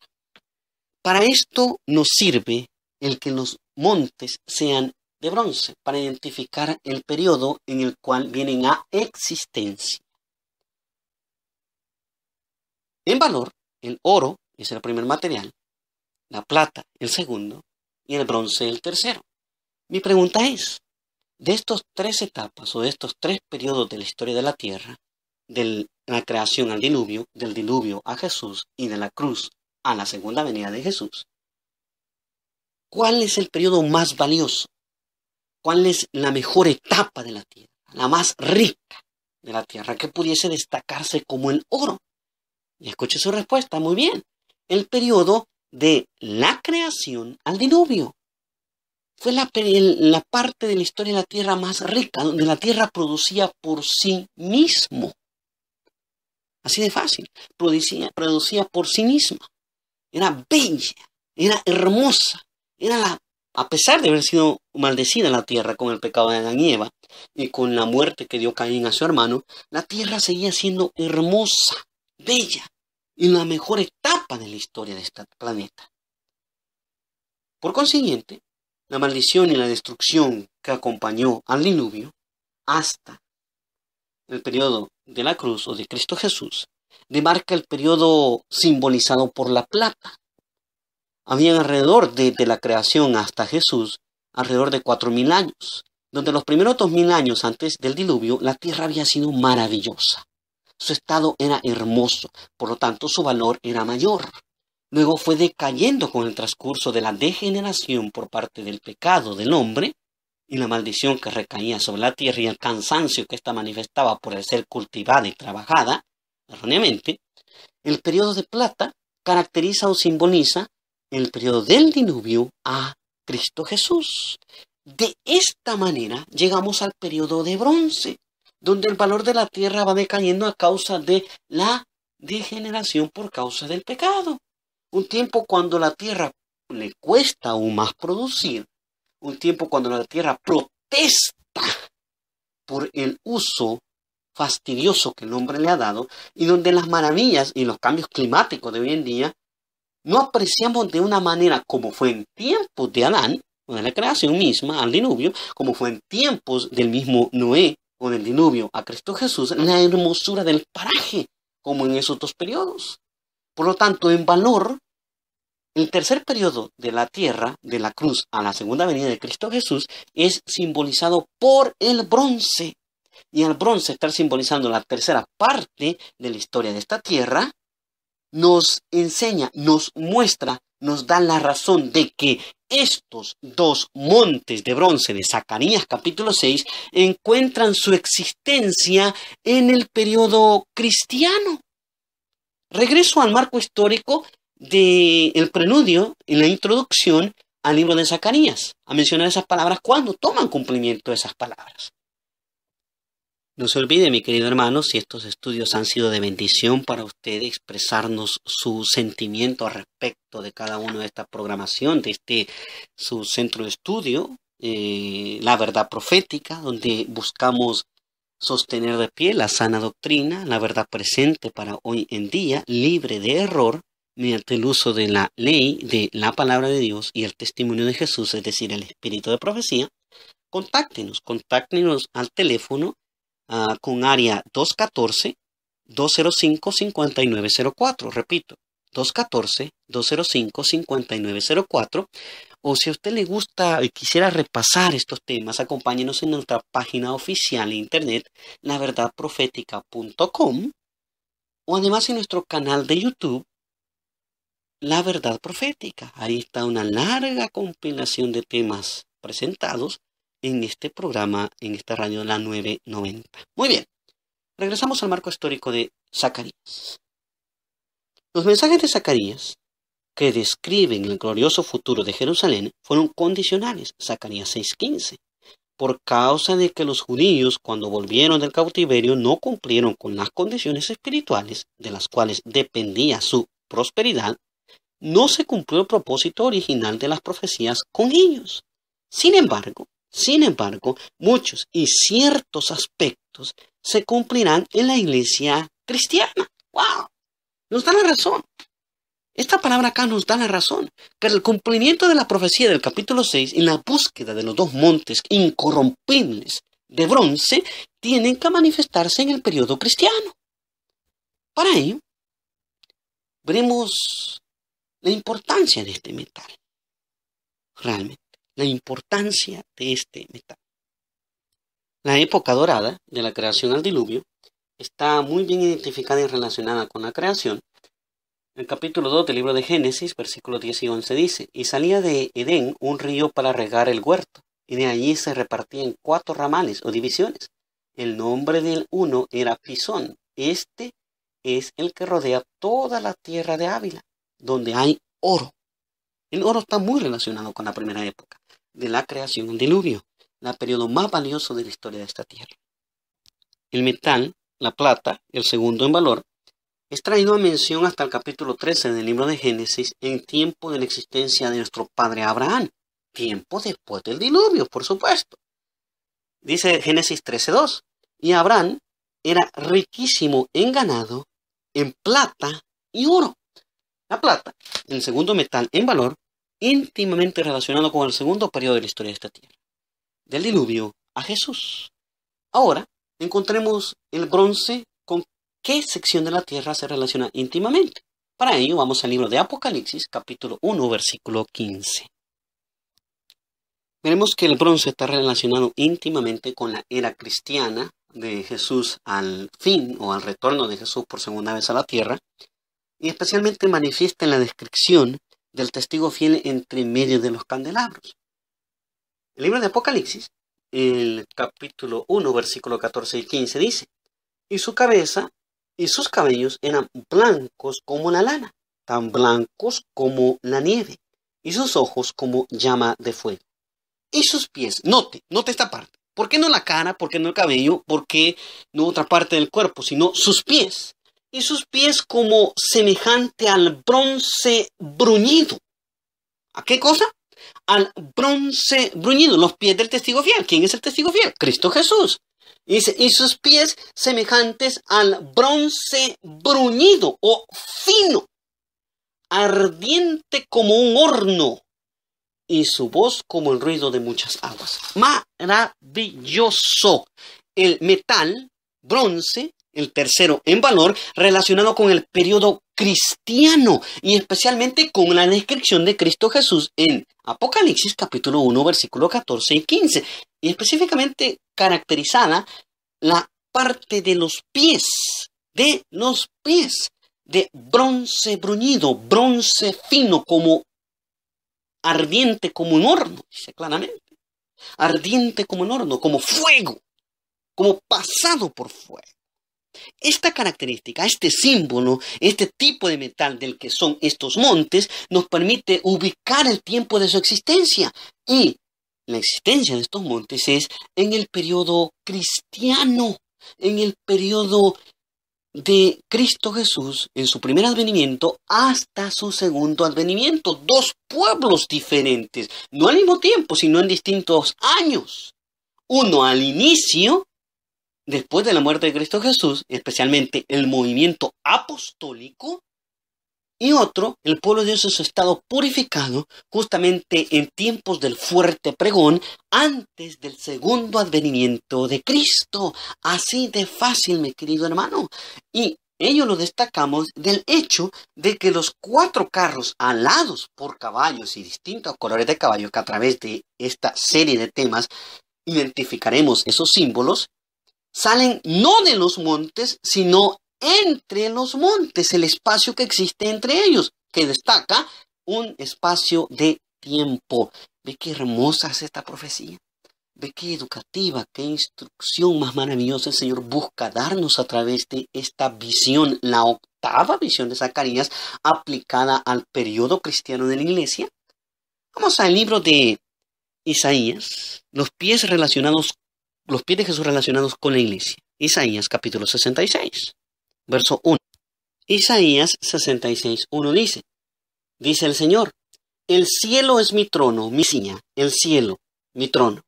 Speaker 1: Para esto nos sirve el que los montes sean de bronce, para identificar el periodo en el cual vienen a existencia. En valor, el oro es el primer material, la plata el segundo y el bronce el tercero. Mi pregunta es, de estos tres etapas o de estos tres periodos de la historia de la Tierra, de la creación al diluvio, del diluvio a Jesús y de la cruz a la segunda venida de Jesús. ¿Cuál es el periodo más valioso? ¿Cuál es la mejor etapa de la tierra? La más rica de la tierra que pudiese destacarse como el oro. Y escuche su respuesta, muy bien. El periodo de la creación al diluvio. Fue la, la parte de la historia de la tierra más rica, donde la tierra producía por sí mismo. Así de fácil. Producía, producía por sí misma. Era bella, era hermosa, era la, a pesar de haber sido maldecida la tierra con el pecado de Adán y Eva y con la muerte que dio Caín a su hermano, la tierra seguía siendo hermosa, bella, en la mejor etapa de la historia de este planeta. Por consiguiente, la maldición y la destrucción que acompañó al diluvio hasta el periodo de la cruz o de Cristo Jesús, demarca el periodo simbolizado por la plata. Había alrededor de, de, la creación hasta Jesús, alrededor de 4.000 años, donde los primeros 2.000 años antes del diluvio, la tierra había sido maravillosa. Su estado era hermoso, por lo tanto su valor era mayor. Luego fue decayendo con el transcurso de la degeneración por parte del pecado del hombre, y la maldición que recaía sobre la tierra y el cansancio que ésta manifestaba por el ser cultivada y trabajada erróneamente, el periodo de plata caracteriza o simboliza el periodo del diluvio a Cristo Jesús. De esta manera llegamos al periodo de bronce, donde el valor de la tierra va decayendo a causa de la degeneración por causa del pecado. Un tiempo cuando la tierra le cuesta aún más producir, un tiempo cuando la tierra protesta por el uso fastidioso que el hombre le ha dado y donde las maravillas y los cambios climáticos de hoy en día no apreciamos de una manera como fue en tiempos de Adán, con la creación misma al diluvio, como fue en tiempos del mismo Noé con el diluvio a Cristo Jesús, la hermosura del paraje, como en esos dos periodos. Por lo tanto, en valor, el tercer periodo de la tierra, de la cruz a la segunda venida de Cristo Jesús, es simbolizado por el bronce. Y el bronce, estar simbolizando la tercera parte de la historia de esta tierra, nos enseña, nos muestra, nos da la razón de que estos dos montes de bronce de Zacarías capítulo 6 encuentran su existencia en el periodo cristiano. Regreso al marco histórico del preludio, en la introducción al libro de Zacarías, a mencionar esas palabras cuando toman cumplimiento esas palabras. No se olvide, mi querido hermano, si estos estudios han sido de bendición para usted, expresarnos su sentimiento al respecto de cada uno de estas programaciones, de este su centro de estudio, eh, la verdad profética, donde buscamos sostener de pie la sana doctrina, la verdad presente para hoy en día, libre de error, mediante el uso de la ley, de la palabra de Dios y el testimonio de Jesús, es decir, el espíritu de profecía, contáctenos, contáctenos al teléfono ah, con área 214-205-5904, repito, 214-205-5904, o si a usted le gusta y quisiera repasar estos temas, acompáñenos en nuestra página oficial de internet, laverdadprofética.com, o además en nuestro canal de YouTube, la verdad profética. Ahí está una larga compilación de temas presentados en este programa, en esta radio La 990. Muy bien, regresamos al marco histórico de Zacarías. Los mensajes de Zacarías que describen el glorioso futuro de Jerusalén fueron condicionales, Zacarías 6.15, por causa de que los judíos cuando volvieron del cautiverio no cumplieron con las condiciones espirituales de las cuales dependía su prosperidad, no se cumplió el propósito original de las profecías con ellos. Sin embargo, sin embargo, muchos y ciertos aspectos se cumplirán en la iglesia cristiana. ¡Wow! Nos da la razón. Esta palabra acá nos da la razón, que el cumplimiento de la profecía del capítulo 6 y la búsqueda de los dos montes incorrompibles de bronce tienen que manifestarse en el periodo cristiano. Para ello, veremos la importancia de este metal. Realmente, la importancia de este metal. La época dorada de la creación al diluvio está muy bien identificada y relacionada con la creación. El capítulo 2 del libro de Génesis, versículo 10 y 11 dice, y salía de Edén un río para regar el huerto, y de allí se repartían cuatro ramales o divisiones. El nombre del uno era Pisón, este es el que rodea toda la tierra de Ávila donde hay oro. El oro está muy relacionado con la primera época de la creación del diluvio, el periodo más valioso de la historia de esta tierra. El metal, la plata, el segundo en valor, es traído a mención hasta el capítulo 13 del libro de Génesis en tiempo de la existencia de nuestro padre Abraham, tiempo después del diluvio, por supuesto. Dice Génesis 13.2, y Abraham era riquísimo en ganado, en plata y oro. La plata, el segundo metal en valor, íntimamente relacionado con el segundo periodo de la historia de esta tierra, del diluvio a Jesús. Ahora encontremos el bronce con qué sección de la tierra se relaciona íntimamente. Para ello vamos al libro de Apocalipsis, capítulo 1, versículo 15. Veremos que el bronce está relacionado íntimamente con la era cristiana de Jesús al fin o al retorno de Jesús por segunda vez a la tierra, y especialmente manifiesta en la descripción del testigo fiel entre medio de los candelabros. El libro de Apocalipsis, el capítulo 1, versículo 14 y 15 dice, y su cabeza y sus cabellos eran blancos como la lana, tan blancos como la nieve, y sus ojos como llama de fuego. Y sus pies, note, note esta parte. ¿Por qué no la cara? ¿Por qué no el cabello? ¿Por qué no otra parte del cuerpo? Sino sus pies y sus pies como semejante al bronce bruñido. ¿A qué cosa? Al bronce bruñido, los pies del testigo fiel. ¿Quién es el testigo fiel? Cristo Jesús. dice y sus pies semejantes al bronce bruñido o fino, ardiente como un horno, y su voz como el ruido de muchas aguas. Maravilloso. El metal, bronce, el tercero en valor, relacionado con el periodo cristiano y especialmente con la descripción de Cristo Jesús en Apocalipsis capítulo 1 versículo 14 y 15 y específicamente caracterizada la parte de los pies, de los pies de bronce bruñido, bronce fino como ardiente como un horno, dice claramente, ardiente como un horno, como fuego, como pasado por fuego. Esta característica, este símbolo, este tipo de metal del que son estos montes, nos permite ubicar el tiempo de su existencia. Y la existencia de estos montes es en el periodo cristiano, en el periodo de Cristo Jesús en su primer advenimiento hasta su segundo advenimiento. Dos pueblos diferentes, no al mismo tiempo, sino en distintos años. Uno al inicio después de la muerte de Cristo Jesús, especialmente el movimiento apostólico, y otro, el pueblo de Dios en estado purificado, justamente en tiempos del fuerte pregón, antes del segundo advenimiento de Cristo. Así de fácil, mi querido hermano. Y ello lo destacamos del hecho de que los cuatro carros alados por caballos y distintos colores de caballos, que a través de esta serie de temas identificaremos esos símbolos, salen no de los montes, sino entre los montes, el espacio que existe entre ellos, que destaca un espacio de tiempo. Ve qué hermosa es esta profecía. Ve qué educativa, qué instrucción más maravillosa el Señor busca darnos a través de esta visión, la octava visión de Zacarías, aplicada al periodo cristiano de la iglesia. Vamos al libro de Isaías, los pies relacionados los pies de Jesús relacionados con la iglesia. Isaías capítulo 66, verso 1. Isaías 66, 1 dice, dice el Señor, el cielo es mi trono, mi silla, el cielo, mi trono.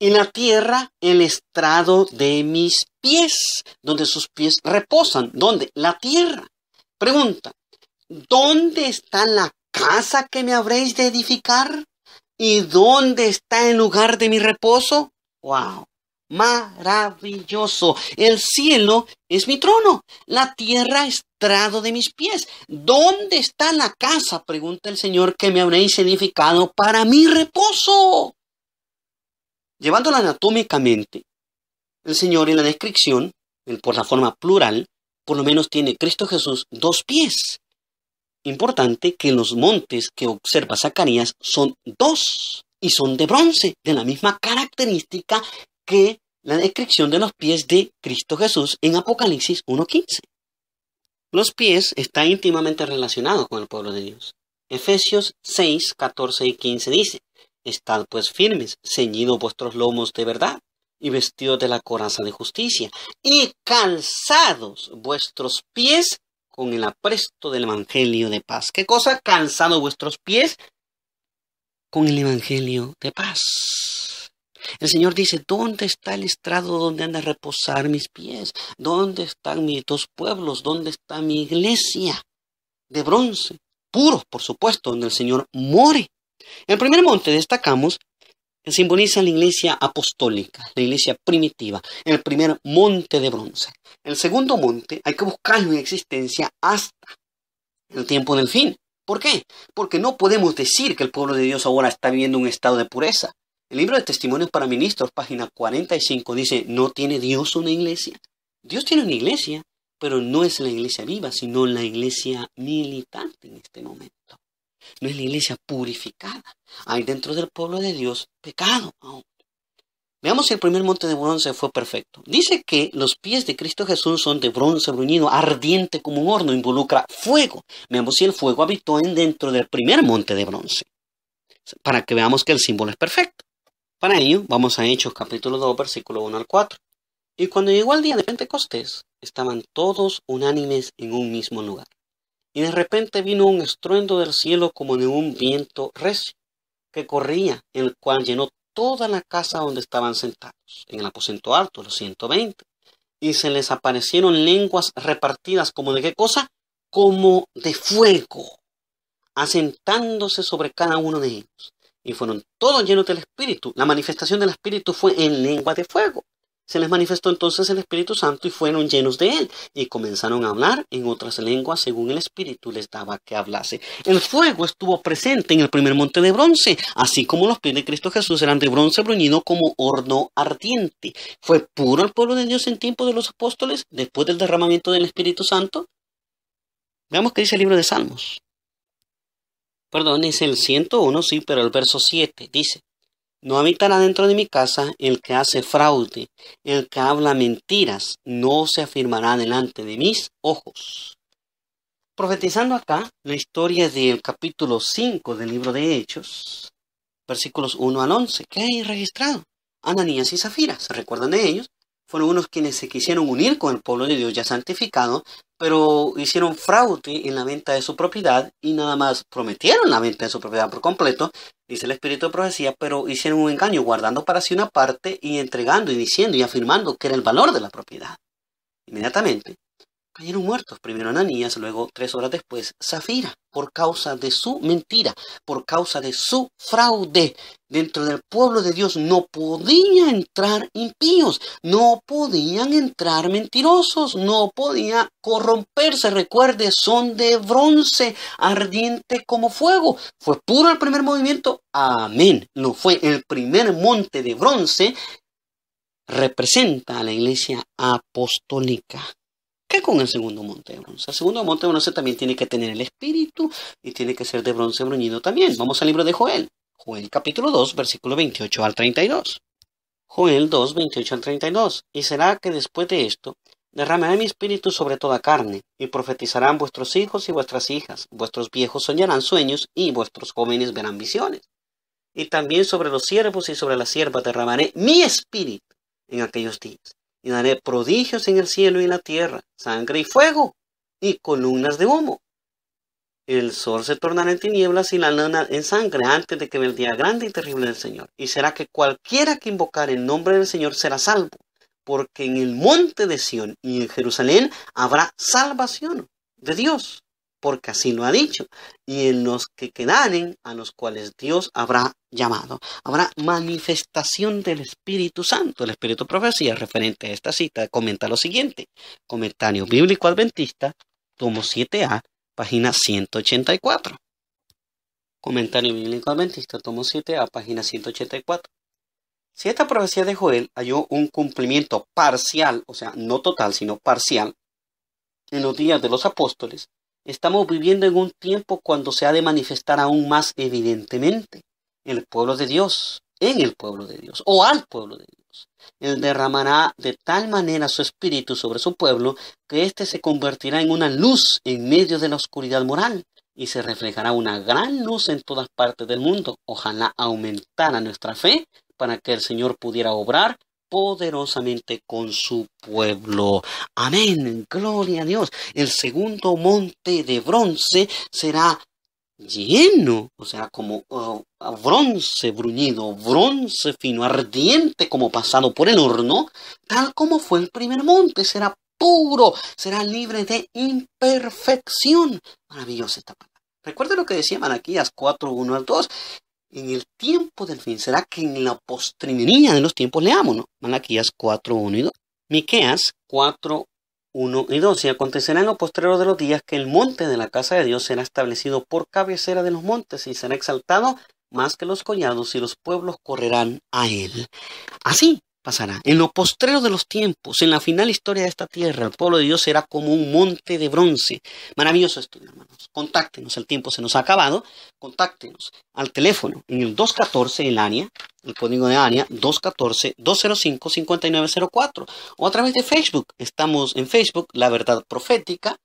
Speaker 1: Y la tierra, el estrado de mis pies, donde sus pies reposan. ¿Dónde? La tierra. Pregunta, ¿dónde está la casa que me habréis de edificar? ¿Y dónde está el lugar de mi reposo? ¡Wow! maravilloso. El cielo es mi trono, la tierra estrado de mis pies. ¿Dónde está la casa? Pregunta el Señor que me habréis edificado para mi reposo. Llevándola anatómicamente, el Señor en la descripción, por la forma plural, por lo menos tiene Cristo Jesús dos pies. Importante que los montes que observa Zacarías son dos y son de bronce, de la misma característica que la descripción de los pies de Cristo Jesús en Apocalipsis 1.15. Los pies están íntimamente relacionados con el pueblo de Dios. Efesios 6, 14 y 15 dice, Estad pues firmes, ceñidos vuestros lomos de verdad, y vestidos de la coraza de justicia, y calzados vuestros pies con el apresto del Evangelio de paz. ¿Qué cosa? Calzado vuestros pies con el Evangelio de paz. El Señor dice, ¿dónde está el estrado donde han de reposar mis pies? ¿Dónde están mis dos pueblos? ¿Dónde está mi iglesia de bronce? Puros, por supuesto, donde el Señor more. el primer monte destacamos que simboliza la iglesia apostólica, la iglesia primitiva, el primer monte de bronce. El segundo monte hay que buscarlo en existencia hasta el tiempo del fin. ¿Por qué? Porque no podemos decir que el pueblo de Dios ahora está viviendo un estado de pureza. El libro de Testimonios para Ministros, página 45, dice, ¿no tiene Dios una iglesia? Dios tiene una iglesia, pero no es la iglesia viva, sino la iglesia militante en este momento. No es la iglesia purificada. Hay dentro del pueblo de Dios pecado aún. Veamos si el primer monte de bronce fue perfecto. Dice que los pies de Cristo Jesús son de bronce bruñido, ardiente como un horno, involucra fuego. Veamos si el fuego habitó en dentro del primer monte de bronce, para que veamos que el símbolo es perfecto. Para ello, vamos a Hechos capítulo 2, versículo 1 al 4. Y cuando llegó el día de Pentecostés, estaban todos unánimes en un mismo lugar. Y de repente vino un estruendo del cielo como de un viento recio, que corría, el cual llenó toda la casa donde estaban sentados, en el aposento alto, los 120. Y se les aparecieron lenguas repartidas como de qué cosa? Como de fuego, asentándose sobre cada uno de ellos y fueron todos llenos del Espíritu. La manifestación del Espíritu fue en lengua de fuego. Se les manifestó entonces el Espíritu Santo y fueron llenos de él y comenzaron a hablar en otras lenguas según el Espíritu les daba que hablase. El fuego estuvo presente en el primer monte de bronce, así como los pies de Cristo Jesús eran de bronce bruñido como horno ardiente. ¿Fue puro el pueblo de Dios en tiempo de los apóstoles después del derramamiento del Espíritu Santo? Veamos qué dice el libro de Salmos. Perdón, es el 101, sí, pero el verso 7 dice, no habitará dentro de mi casa el que hace fraude, el que habla mentiras, no se afirmará delante de mis ojos. Profetizando acá la historia del capítulo 5 del libro de Hechos, versículos 1 al 11, que hay registrado. Ananías y Zafira, ¿se recuerdan de ellos? fueron unos quienes se quisieron unir con el pueblo de Dios ya santificado, pero hicieron fraude en la venta de su propiedad y nada más prometieron la venta de su propiedad por completo, dice el espíritu de profecía, pero hicieron un engaño guardando para sí una parte y entregando y diciendo y afirmando que era el valor de la propiedad. Inmediatamente cayeron muertos, primero Ananías, luego tres horas después Zafira por causa de su mentira, por causa de su fraude. Dentro del pueblo de Dios no podían entrar impíos, no podían entrar mentirosos, no podía corromperse. Recuerde, son de bronce, ardiente como fuego. ¿Fue puro el primer movimiento? Amén. No fue el primer monte de bronce. Representa a la iglesia apostólica. ¿Qué con el segundo monte de bronce? El segundo monte de bronce también tiene que tener el espíritu y tiene que ser de bronce bruñido también. Vamos al libro de Joel. Joel capítulo 2, versículo 28 al 32. Joel 2, 28 al 32. Y será que después de esto derramaré mi espíritu sobre toda carne, y profetizarán vuestros hijos y vuestras hijas, vuestros viejos soñarán sueños, y vuestros jóvenes verán visiones. Y también sobre los siervos y sobre las siervas derramaré mi espíritu en aquellos días y daré prodigios en el cielo y en la tierra, sangre y fuego, y columnas de humo. El sol se tornará en tinieblas y la luna en sangre antes de que el día grande y terrible del Señor. Y será que cualquiera que invocar el nombre del Señor será salvo, porque en el monte de Sión y en Jerusalén habrá salvación de Dios, porque así lo ha dicho, y en los que quedaren, a los cuales Dios habrá llamado. Habrá manifestación del Espíritu Santo. El Espíritu Profecía, referente a esta cita, comenta lo siguiente. Comentario Bíblico Adventista, tomo 7a, página 184. Comentario Bíblico Adventista, tomo 7a, página 184. Si esta profecía de Joel halló un cumplimiento parcial, o sea, no total, sino parcial, en los días de los apóstoles, Estamos viviendo en un tiempo cuando se ha de manifestar aún más evidentemente el pueblo de Dios, en el pueblo de Dios o al pueblo de Dios. Él derramará de tal manera su espíritu sobre su pueblo que éste se convertirá en una luz en medio de la oscuridad moral y se reflejará una gran luz en todas partes del mundo. Ojalá aumentara nuestra fe para que el Señor pudiera obrar poderosamente con su pueblo. Amén, gloria a Dios. El segundo monte de bronce será lleno, o sea, como oh, bronce bruñido, bronce fino, ardiente como pasado por el horno, tal como fue el primer monte, será puro, será libre de imperfección. Maravillosa esta palabra. Recuerda lo que decía Malaquías 4, 1 al 2 en el tiempo del fin. Será que en la postrimería de los tiempos leamos, ¿no? Malaquías 4, 1 y 2. Miqueas 4, 1 y 2. Y acontecerá en lo postrero de los días que el monte de la casa de Dios será establecido por cabecera de los montes y será exaltado más que los collados y los pueblos correrán a él. Así pasará. En lo postrero de los tiempos, en la final historia de esta tierra, el pueblo de Dios será como un monte de bronce. Maravilloso esto, hermanos. Contáctenos, el tiempo se nos ha acabado. Contáctenos al teléfono en el 214 en Ania, el código de Ania 214-205-5904 o a través de Facebook. Estamos en Facebook, La Verdad Profética,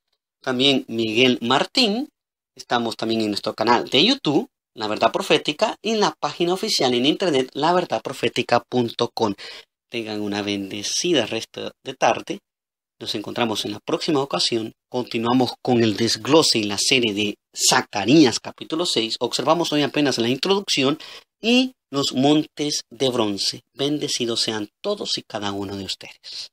Speaker 1: también Miguel Martín. Estamos también en nuestro canal de YouTube. La Verdad Profética y en la página oficial en internet laverdadprofética.com. Tengan una bendecida resta de tarde. Nos encontramos en la próxima ocasión. Continuamos con el desglose en la serie de Zacarías capítulo 6. Observamos hoy apenas la introducción y los montes de bronce. Bendecidos sean todos y cada uno de ustedes.